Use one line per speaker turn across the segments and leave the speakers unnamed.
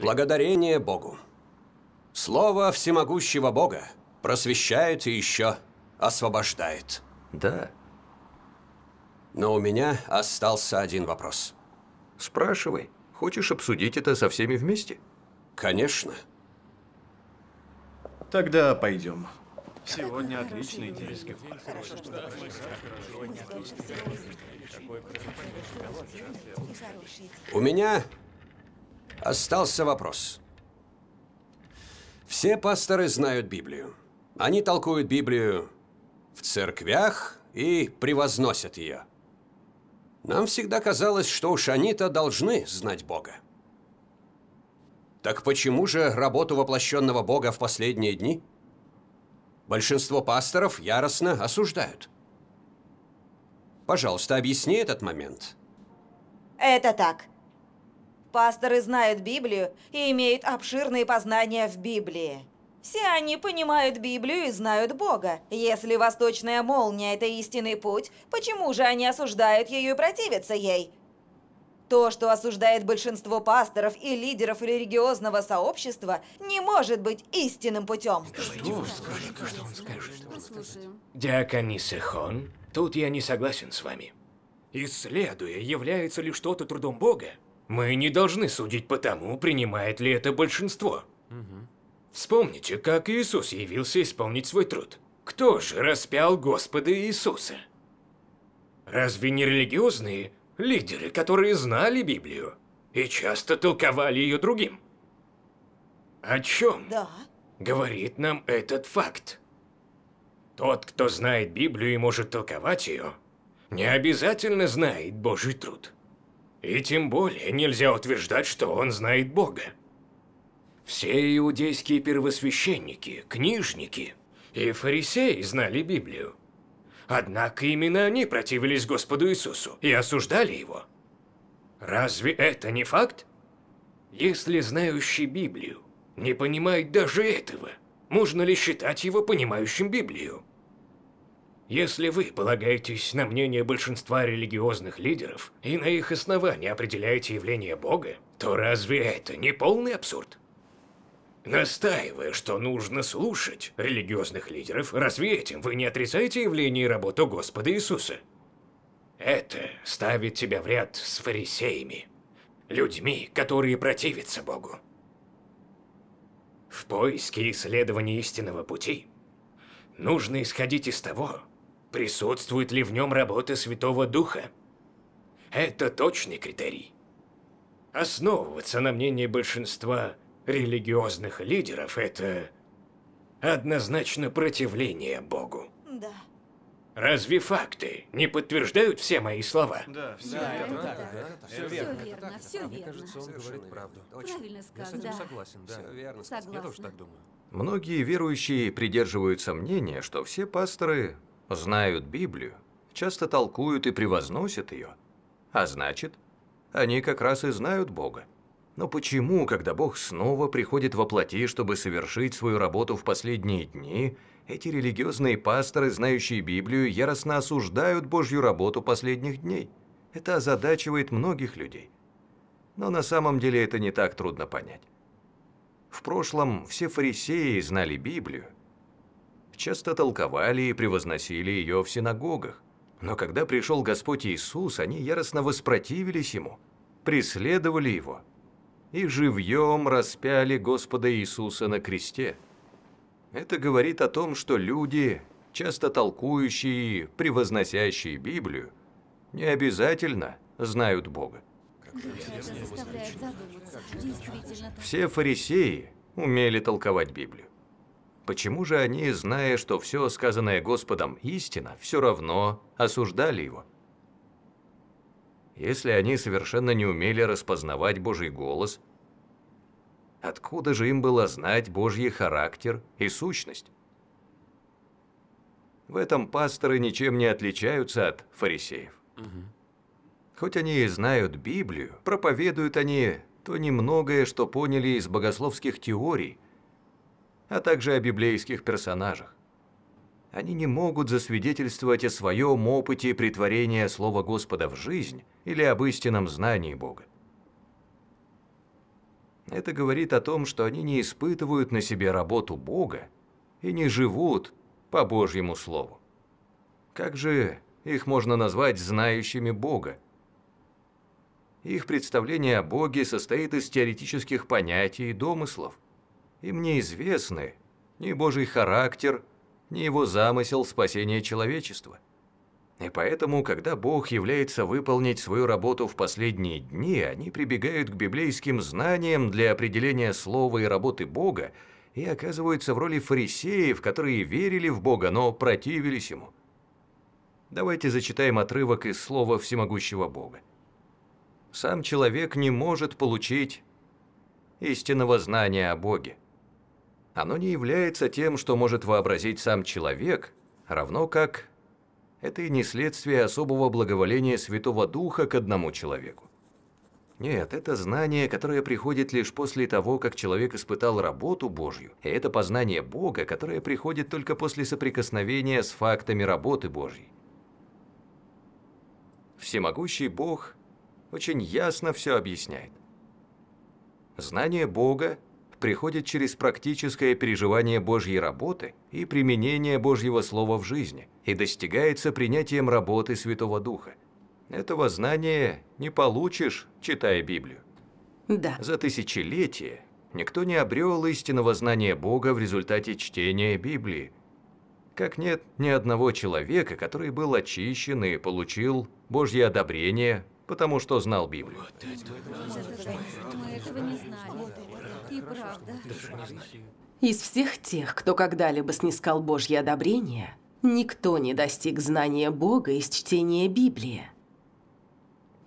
Благодарение Богу. Слово всемогущего Бога просвещает и еще освобождает. Да. Но у меня остался один вопрос. Спрашивай. Хочешь обсудить это со всеми вместе? Конечно. Тогда пойдем.
Сегодня
отличный день.
У меня остался вопрос. Все пасторы знают Библию. Они толкуют Библию в церквях и превозносят ее. Нам всегда казалось, что уж они-то должны знать Бога. Так почему же работу воплощенного Бога в последние дни большинство пасторов яростно осуждают? Пожалуйста, объясни этот момент.
Это так. Пасторы знают Библию и имеют обширные познания в Библии. Все они понимают Библию и знают Бога. Если восточная молния – это истинный путь, почему же они осуждают ее и противятся ей? То, что осуждает большинство пасторов и лидеров религиозного сообщества, не может быть истинным путем. Что, что он скажет? Что
он скажет?
Диакон Исехон Тут я не согласен с вами. Исследуя, является ли что-то трудом Бога, мы не должны судить по тому, принимает ли это большинство. Угу. Вспомните, как Иисус явился исполнить свой труд. Кто же распял Господа Иисуса? Разве не религиозные лидеры, которые знали Библию и часто толковали ее другим? О чем да. говорит нам этот факт? Тот, кто знает Библию и может толковать ее, не обязательно знает Божий труд. И тем более нельзя утверждать, что он знает Бога. Все иудейские первосвященники, книжники и фарисеи знали Библию. Однако именно они противились Господу Иисусу и осуждали Его. Разве это не факт? Если знающий Библию не понимает даже этого – можно ли считать его понимающим Библию? Если вы полагаетесь на мнение большинства религиозных лидеров и на их основании определяете явление Бога, то разве это не полный абсурд? Настаивая, что нужно слушать религиозных лидеров, разве этим вы не отрицаете явление и работу Господа Иисуса? Это ставит тебя в ряд с фарисеями, людьми, которые противятся Богу. В поиске исследования истинного пути нужно исходить из того, присутствует ли в нем работа Святого Духа. Это точный критерий. Основываться на мнении большинства религиозных лидеров – это однозначно противление Богу. Разве факты не подтверждают все мои слова?
Да, все да, верно. Да, да, да, все, все верно, верно все а верно. Мне
кажется, он говорит правду. Очень. Правильно сказано. Я с этим согласен, да. Все верно. Согласна. Я тоже так думаю.
Многие верующие придерживаются мнения, что все пасторы знают Библию, часто толкуют и превозносят ее. А значит, они как раз и знают Бога. Но почему, когда Бог снова приходит во плоти, чтобы совершить свою работу в последние дни – эти религиозные пасторы, знающие Библию, яростно осуждают Божью работу последних дней. Это озадачивает многих людей. Но на самом деле это не так трудно понять. В прошлом все фарисеи знали Библию, часто толковали и превозносили ее в синагогах. Но когда пришел Господь Иисус, они яростно воспротивились Ему, преследовали Его и живьем распяли Господа Иисуса на кресте – это говорит о том, что люди, часто толкующие и превозносящие Библию, не обязательно знают Бога. Все фарисеи умели толковать Библию. Почему же они, зная, что все сказанное Господом истина, все равно осуждали его? Если они совершенно не умели распознавать Божий голос – Откуда же им было знать Божий характер и сущность? В этом пасторы ничем не отличаются от фарисеев. Угу. Хоть они и знают Библию, проповедуют они то немногое, что поняли из богословских теорий, а также о библейских персонажах. Они не могут засвидетельствовать о своем опыте притворения Слова Господа в жизнь или об истинном знании Бога. Это говорит о том, что они не испытывают на себе работу Бога и не живут по Божьему Слову. Как же их можно назвать знающими Бога? Их представление о Боге состоит из теоретических понятий и домыслов. Им неизвестны ни Божий характер, ни его замысел спасения человечества – и поэтому, когда Бог является выполнить свою работу в последние дни, они прибегают к библейским знаниям для определения слова и работы Бога и оказываются в роли фарисеев, которые верили в Бога, но противились Ему. Давайте зачитаем отрывок из слова всемогущего Бога. «Сам человек не может получить истинного знания о Боге. Оно не является тем, что может вообразить сам человек, равно как это и не следствие особого благоволения Святого Духа к одному человеку. Нет, это знание, которое приходит лишь после того, как человек испытал работу Божью, и это познание Бога, которое приходит только после соприкосновения с фактами работы Божьей. Всемогущий Бог очень ясно все объясняет. Знание Бога приходит через практическое переживание Божьей работы и применение Божьего Слова в жизни, и достигается принятием работы Святого Духа. Этого знания не получишь, читая Библию. Да. За тысячелетия никто не обрел истинного знания Бога в результате чтения Библии, как нет ни одного человека, который был очищен и получил Божье одобрение потому что знал Библию. Вот
Из всех тех, кто когда-либо снискал Божье одобрение, никто не достиг знания Бога из чтения Библии.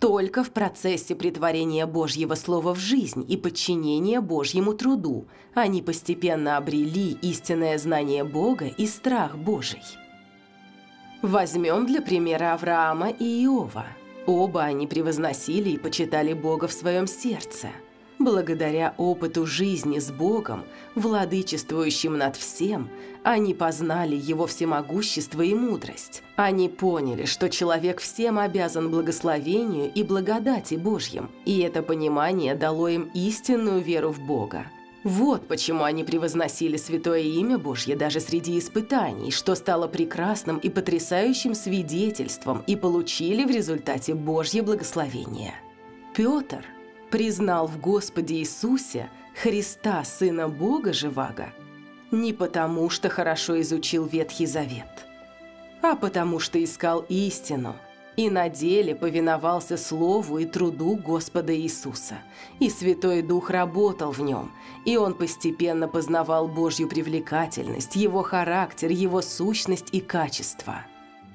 Только в процессе притворения Божьего Слова в жизнь и подчинения Божьему труду они постепенно обрели истинное знание Бога и страх Божий. Возьмем для примера Авраама и Иова – Оба они превозносили и почитали Бога в своем сердце. Благодаря опыту жизни с Богом, владычествующим над всем, они познали Его всемогущество и мудрость. Они поняли, что человек всем обязан благословению и благодати Божьим, и это понимание дало им истинную веру в Бога. Вот почему они превозносили святое имя Божье даже среди испытаний, что стало прекрасным и потрясающим свидетельством и получили в результате Божье благословение. Петр признал в Господе Иисусе Христа, Сына Бога Живаго, не потому, что хорошо изучил Ветхий Завет, а потому, что искал истину – и на деле повиновался Слову и труду Господа Иисуса. И Святой Дух работал в нем, и он постепенно познавал Божью привлекательность, его характер, его сущность и качество.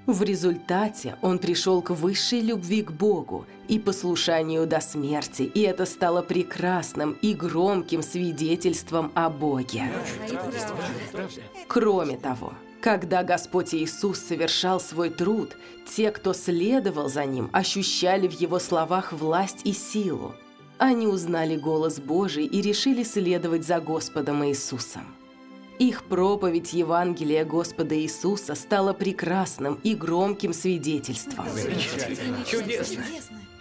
В результате он пришел к высшей любви к Богу и послушанию до смерти, и это стало прекрасным и громким свидетельством о Боге. Кроме того, когда Господь Иисус совершал свой труд, те, кто следовал за Ним, ощущали в Его словах власть и силу. Они узнали голос Божий и решили следовать за Господом Иисусом. Их проповедь Евангелия Господа Иисуса стала прекрасным и громким свидетельством. Чудесно! Чудесно.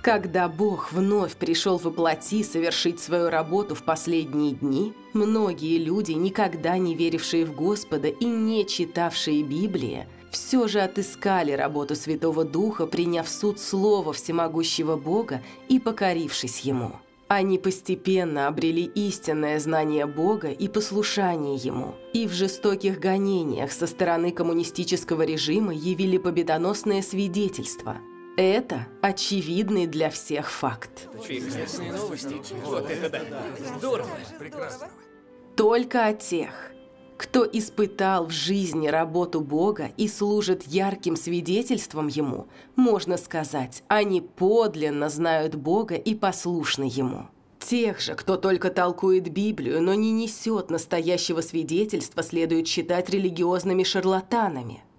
Когда Бог вновь пришел во плоти совершить свою работу в последние дни, многие люди, никогда не верившие в Господа и не читавшие Библии, все же отыскали работу Святого Духа, приняв суд Слова Всемогущего Бога и покорившись Ему. Они постепенно обрели истинное знание Бога и послушание Ему, и в жестоких гонениях со стороны коммунистического режима явили победоносное свидетельство – это очевидный для всех факт.
Чудесные новости. Вот это да. Здорово. Прекрасно.
Только о тех, кто испытал в жизни работу Бога и служит ярким свидетельством Ему, можно сказать, они подлинно знают Бога и послушны Ему. Тех же, кто только толкует Библию, но не несет настоящего свидетельства, следует считать религиозными шарлатанами –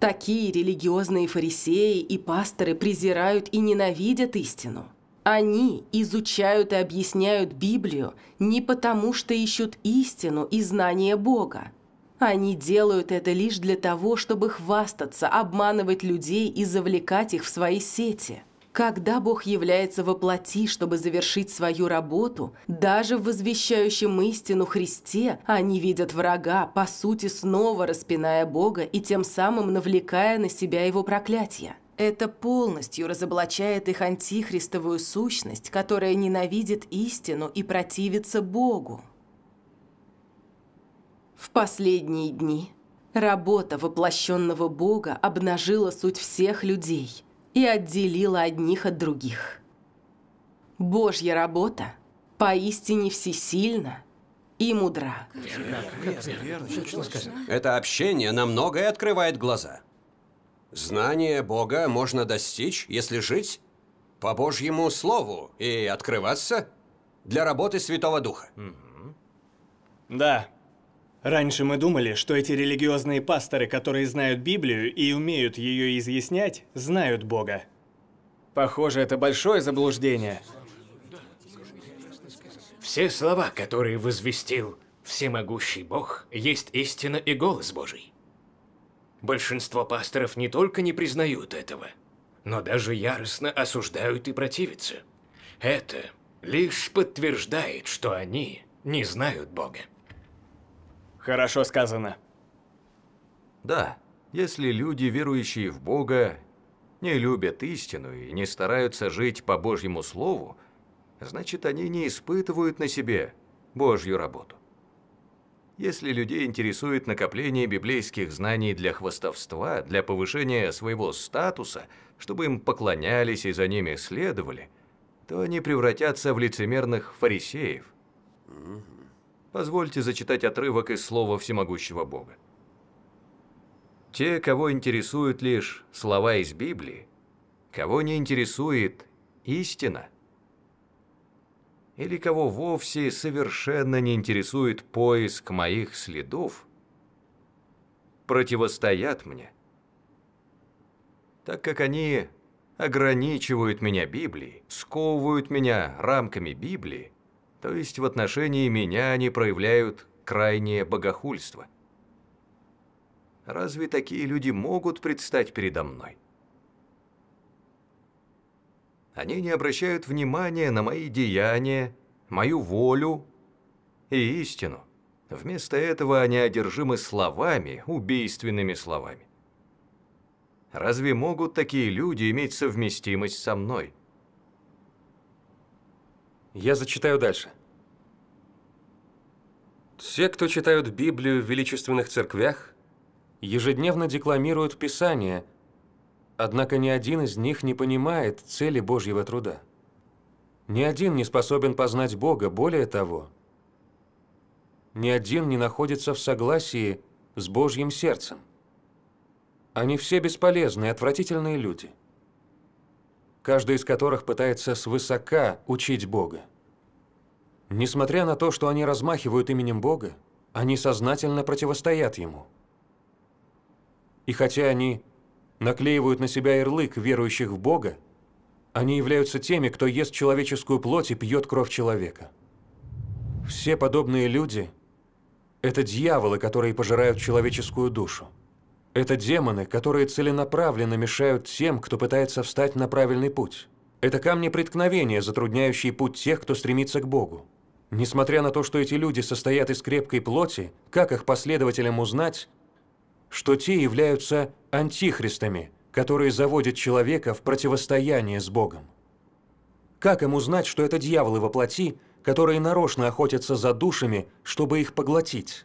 Такие религиозные фарисеи и пасторы презирают и ненавидят истину. Они изучают и объясняют Библию не потому, что ищут истину и знание Бога. Они делают это лишь для того, чтобы хвастаться, обманывать людей и завлекать их в свои сети – когда Бог является во плоти, чтобы завершить свою работу, даже в возвещающем истину Христе они видят врага, по сути снова распиная Бога и тем самым навлекая на себя его проклятие. Это полностью разоблачает их антихристовую сущность, которая ненавидит истину и противится Богу. В последние дни работа воплощенного Бога обнажила суть всех людей – и отделила одних от других. Божья работа поистине всесильна и мудра.
Это общение на многое открывает глаза. Знание Бога можно достичь, если жить по Божьему Слову и открываться для работы Святого Духа.
Да. Раньше мы думали, что эти религиозные пасторы, которые знают Библию и умеют ее изъяснять, знают Бога. Похоже, это
большое заблуждение. Все слова, которые возвестил всемогущий Бог, есть истина и голос Божий. Большинство пасторов не только не признают этого, но даже яростно осуждают и противятся. Это лишь подтверждает, что они не знают Бога. Хорошо сказано. Да,
если люди, верующие в Бога, не любят истину и не стараются жить по Божьему Слову, значит, они не испытывают на себе Божью работу. Если людей интересует накопление библейских знаний для хвастовства, для повышения своего статуса, чтобы им поклонялись и за ними следовали, то они превратятся в лицемерных фарисеев. mm Позвольте зачитать отрывок из слова всемогущего Бога. Те, кого интересуют лишь слова из Библии, кого не интересует истина, или кого вовсе совершенно не интересует поиск моих следов, противостоят мне, так как они ограничивают меня Библией, сковывают меня рамками Библии, то есть в отношении меня они проявляют крайнее богохульство. Разве такие люди могут предстать передо мной? Они не обращают внимания на мои деяния, мою волю и истину. Вместо этого они одержимы словами, убийственными словами. Разве могут такие люди иметь совместимость со мной? Я зачитаю дальше.
Все, кто читают Библию в величественных церквях, ежедневно декламируют Писание, однако ни один из них не понимает цели Божьего труда. Ни один не способен познать Бога, более того, ни один не находится в согласии с Божьим сердцем. Они все бесполезные, отвратительные люди – каждый из которых пытается свысока учить Бога. Несмотря на то, что они размахивают именем Бога, они сознательно противостоят Ему. И хотя они наклеивают на себя ярлык верующих в Бога, они являются теми, кто ест человеческую плоть и пьет кровь человека. Все подобные люди – это дьяволы, которые пожирают человеческую душу. Это демоны, которые целенаправленно мешают тем, кто пытается встать на правильный путь. Это камни преткновения, затрудняющие путь тех, кто стремится к Богу. Несмотря на то, что эти люди состоят из крепкой плоти, как их последователям узнать, что те являются антихристами, которые заводят человека в противостояние с Богом? Как им узнать, что это дьяволы во плоти, которые нарочно охотятся за душами, чтобы их поглотить?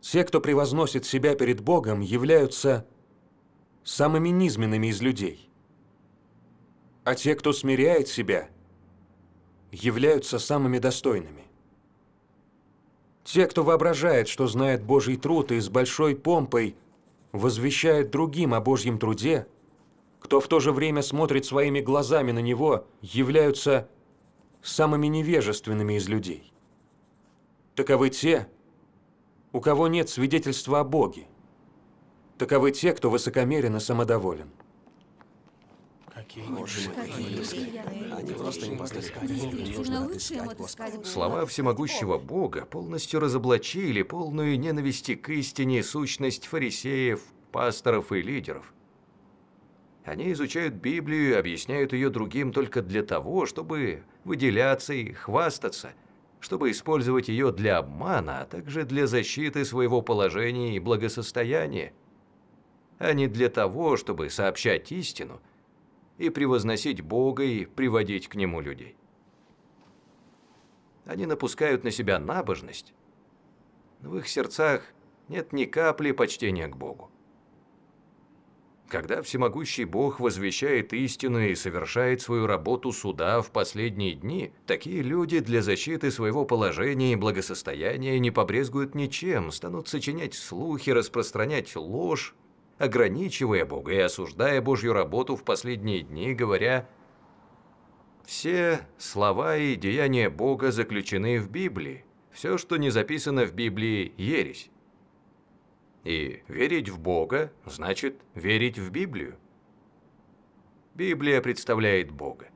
Те, кто превозносит себя перед Богом, являются самыми низменными из людей. А те, кто смиряет себя, являются самыми достойными. Те, кто воображает, что знает Божий труд и с большой помпой возвещает другим о Божьем труде, кто в то же время смотрит своими глазами на него, являются самыми невежественными из людей. Таковы те, у кого нет свидетельства о Боге. Таковы те, кто высокомерен и самодоволен.
Какие
Слова
всемогущего Бога полностью разоблачили полную ненависти к истине сущность фарисеев, пасторов и лидеров. Они изучают Библию и объясняют ее другим только для того, чтобы выделяться и хвастаться – чтобы использовать ее для обмана, а также для защиты своего положения и благосостояния, а не для того, чтобы сообщать истину и превозносить Бога и приводить к Нему людей. Они напускают на себя набожность, но в их сердцах нет ни капли почтения к Богу. Когда всемогущий Бог возвещает истину и совершает свою работу суда в последние дни, такие люди для защиты своего положения и благосостояния не побрезгуют ничем, станут сочинять слухи, распространять ложь, ограничивая Бога и осуждая Божью работу в последние дни, говоря «Все слова и деяния Бога заключены в Библии, все, что не записано в Библии – ересь». И верить в Бога значит верить в Библию. Библия представляет Бога.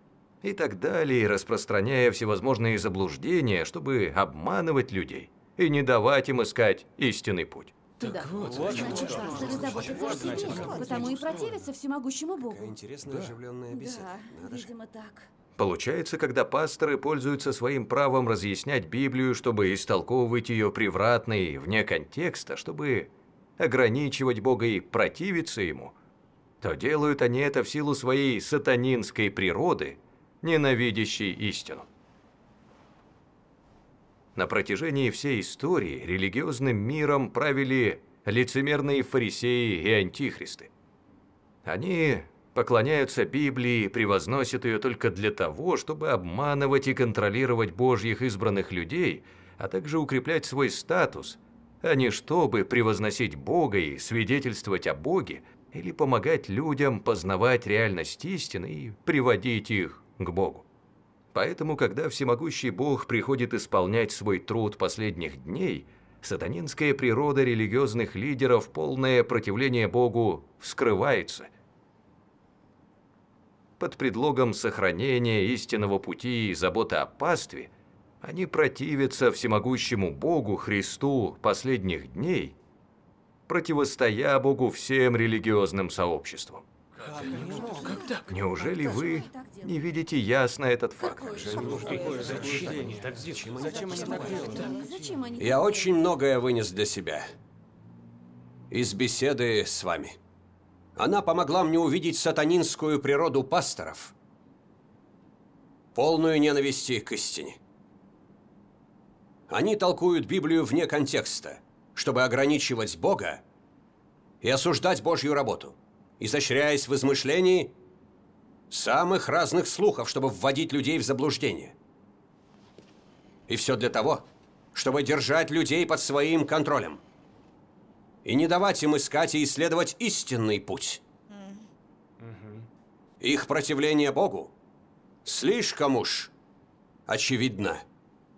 И так далее, распространяя всевозможные заблуждения, чтобы обманывать людей и не давать им искать истинный путь.
Так да. вот, вот значит,
пастыры заботятся о себе, потому
и противятся всемогущему Богу. Какая интересная да. оживленная беседа. Да, Надо видимо же. так.
Получается, когда пасторы пользуются своим правом разъяснять Библию, чтобы истолковывать ее превратно и вне контекста, чтобы ограничивать Бога и противиться Ему, то делают они это в силу своей сатанинской природы, ненавидящей истину. На протяжении всей истории религиозным миром правили лицемерные фарисеи и антихристы. Они поклоняются Библии и превозносят ее только для того, чтобы обманывать и контролировать Божьих избранных людей, а также укреплять свой статус а не чтобы превозносить Бога и свидетельствовать о Боге, или помогать людям познавать реальность истины и приводить их к Богу. Поэтому, когда всемогущий Бог приходит исполнять свой труд последних дней, сатанинская природа религиозных лидеров, полное противление Богу, вскрывается. Под предлогом сохранения истинного пути и заботы о пастве, они противятся всемогущему Богу Христу последних дней, противостоя Богу всем религиозным сообществам.
Как
Неужели вы
не видите ясно этот факт? Я очень многое вынес для себя из беседы с вами. Она помогла мне увидеть сатанинскую природу пасторов, полную ненависти к истине. Они толкуют Библию вне контекста, чтобы ограничивать Бога и осуждать Божью работу, изощряясь в измышлении самых разных слухов, чтобы вводить людей в заблуждение. И все для того, чтобы держать людей под своим контролем и не давать им искать и исследовать истинный путь. Их противление Богу слишком уж очевидно.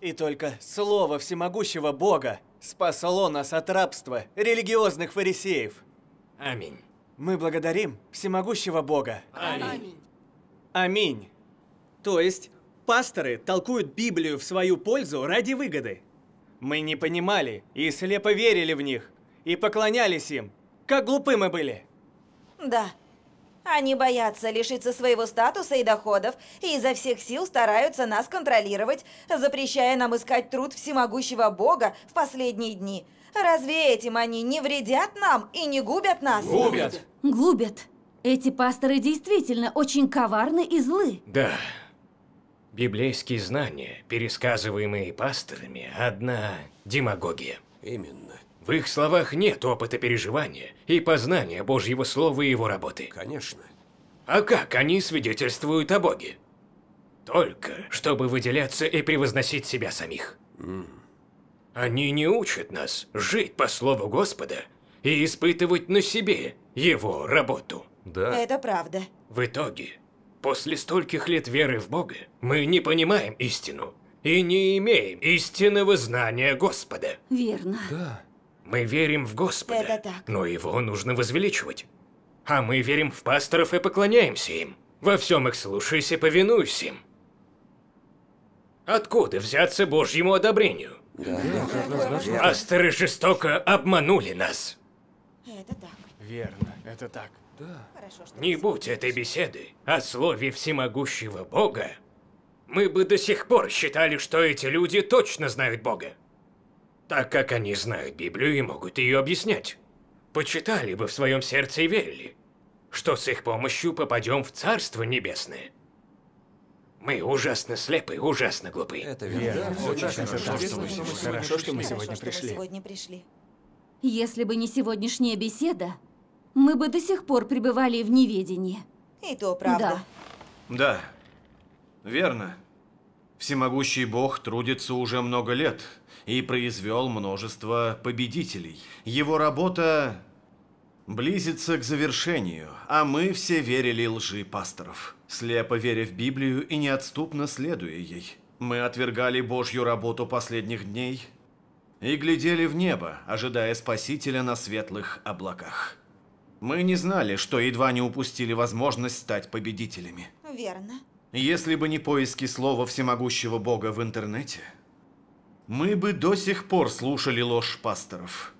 И только слово всемогущего Бога спасло нас от рабства религиозных фарисеев. Аминь. Мы благодарим всемогущего Бога.
Аминь.
Аминь. То есть, пасторы толкуют Библию в свою пользу ради выгоды. Мы не понимали и слепо верили в них, и поклонялись им. Как глупы мы были.
Да. Они боятся лишиться своего статуса и доходов и изо всех сил стараются нас контролировать, запрещая нам искать труд всемогущего Бога в последние дни. Разве этим они не вредят нам и не губят нас? Губят! Губят. Эти пасторы действительно очень коварны и злы.
Да. Библейские знания, пересказываемые пасторами, одна демагогия. Именно. В их словах нет опыта переживания и познания Божьего Слова и его работы. Конечно. А как они свидетельствуют о Боге? Только, чтобы выделяться и превозносить себя самих. Mm. Они не учат нас жить по Слову Господа и испытывать на себе его работу. Да.
Это правда.
В итоге, после стольких лет веры в Бога, мы не понимаем истину и не имеем истинного знания Господа.
Верно. Да.
Мы верим в Господа, Это так. но его нужно возвеличивать. А мы верим в пасторов и поклоняемся им. Во всем их слушаясь и повинуюсь им. Откуда взяться Божьему одобрению? Пасторы жестоко обманули нас. Это так. Верно, это так.
Да. Хорошо,
что Не будь этой беседы о слове всемогущего Бога, мы бы до сих пор считали, что эти люди точно знают Бога так как они знают Библию и могут ее объяснять. Почитали бы в своем сердце и верили, что с их помощью попадем в Царство Небесное. Мы ужасно слепы, ужасно глупы. Это верно. Да, очень хорошо, хорошо, что вы сегодня, хорошо, что мы сегодня пришли.
сегодня пришли. Если бы не сегодняшняя беседа, мы бы до сих пор пребывали в неведении. И то правда.
Да. Да, верно. Всемогущий Бог трудится уже много лет и произвел множество победителей. Его работа близится к завершению, а мы все верили лжи пасторов, слепо веря в Библию и неотступно следуя ей. Мы отвергали Божью работу последних дней и глядели в небо, ожидая Спасителя на светлых облаках. Мы не знали, что едва не упустили возможность стать победителями. Верно. Если бы не поиски слова всемогущего бога в интернете, мы бы до сих пор слушали ложь пасторов.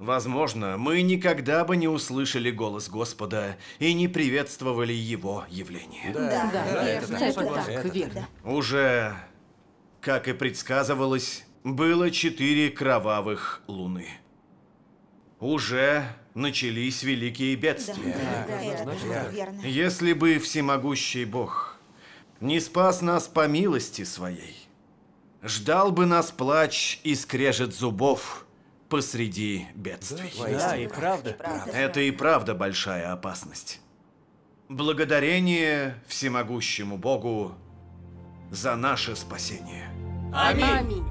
Возможно, мы никогда бы не услышали голос Господа и не приветствовали его явление. Да, да, да, да это, так, это так, верно. Уже, как и предсказывалось, было четыре кровавых луны. Уже начались великие бедствия. Да, да, да, да, да, да, да, да, да. Если бы всемогущий Бог не спас нас по милости своей. Ждал бы нас плач и скрежет зубов посреди бедствий. Да, да и правда. Это и правда большая опасность. Благодарение всемогущему Богу за наше спасение.
Аминь. Аминь.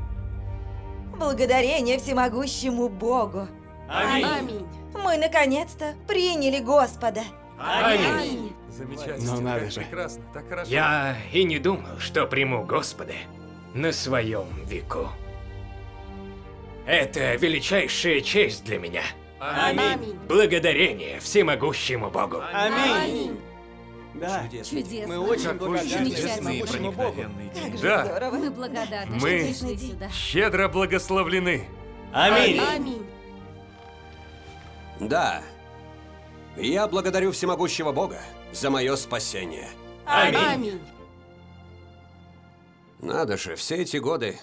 Благодарение всемогущему Богу. Аминь. Аминь. Мы наконец-то приняли Господа. Аминь.
Аминь.
Замечательно.
Ну надо же. Прекрасно, так хорошо. Я и не думал, что приму Господа на своем веку. Это величайшая честь для меня. Аминь. Благодарение всемогущему Богу.
Аминь.
Да. Чудесно.
Чудесно. Мы очень Какой благодарны чудесные,
Богу. Как да.
Здорово. Мы благодарны. Мы сюда.
щедро благословлены.
Аминь.
Аминь.
Да. Я благодарю всемогущего Бога за мое спасение.
Аминь. Аминь.
Надо же, все эти годы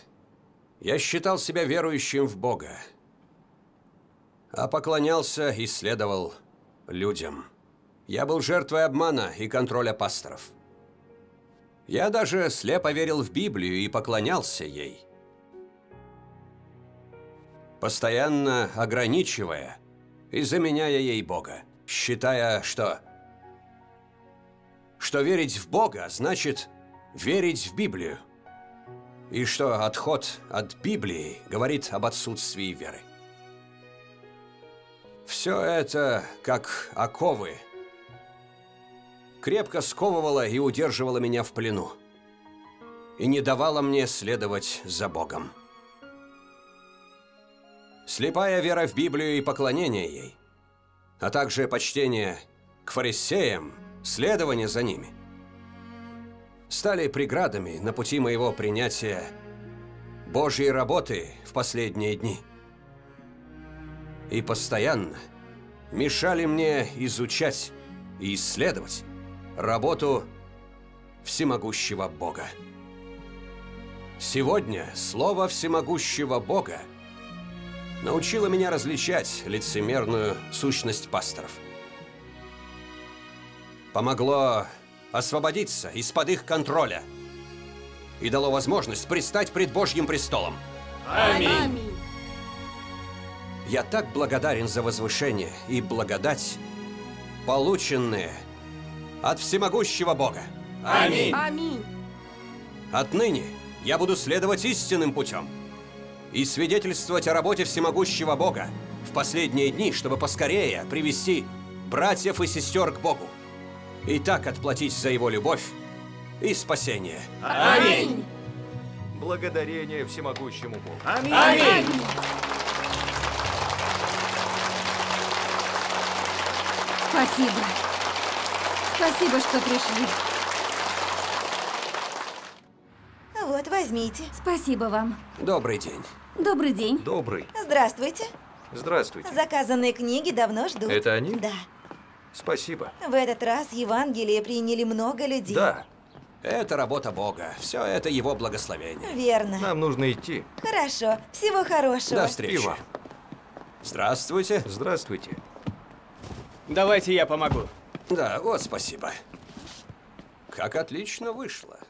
я считал себя верующим в Бога, а поклонялся и следовал людям. Я был жертвой обмана и контроля пасторов. Я даже слепо верил в Библию и поклонялся ей. Постоянно ограничивая и заменяя ей Бога, считая, что что верить в Бога а значит верить в Библию. И что отход от Библии говорит об отсутствии веры. Все это как оковы. Крепко сковывало и удерживало меня в плену. И не давало мне следовать за Богом. Слепая вера в Библию и поклонение ей, а также почтение к фарисеям – Следование за ними стали преградами на пути моего принятия Божьей работы в последние дни. И постоянно мешали мне изучать и исследовать работу всемогущего Бога. Сегодня слово всемогущего Бога научило меня различать лицемерную сущность пасторов – помогло освободиться из-под их контроля и дало возможность предстать пред Божьим престолом. Аминь. Я так благодарен за возвышение и благодать, полученные от всемогущего Бога. Аминь. Аминь. Отныне я буду следовать истинным путем и свидетельствовать о работе всемогущего Бога в последние дни, чтобы поскорее привести братьев и сестер к Богу и так отплатить за его любовь и спасение.
Аминь! Благодарение всемогущему
Богу. Аминь! Аминь!
Спасибо. Спасибо, что пришли. А вот, возьмите. Спасибо вам.
Добрый день.
Добрый день. Добрый. Здравствуйте. Здравствуйте. Заказанные книги давно ждут. Это они? Да. Спасибо. В этот раз Евангелие приняли много людей. Да.
Это работа Бога. Все это его благословение.
Верно. Нам
нужно идти.
Хорошо. Всего хорошего. До встречи. Пиво.
Здравствуйте. Здравствуйте. Давайте я помогу. Да, вот спасибо. Как отлично вышло.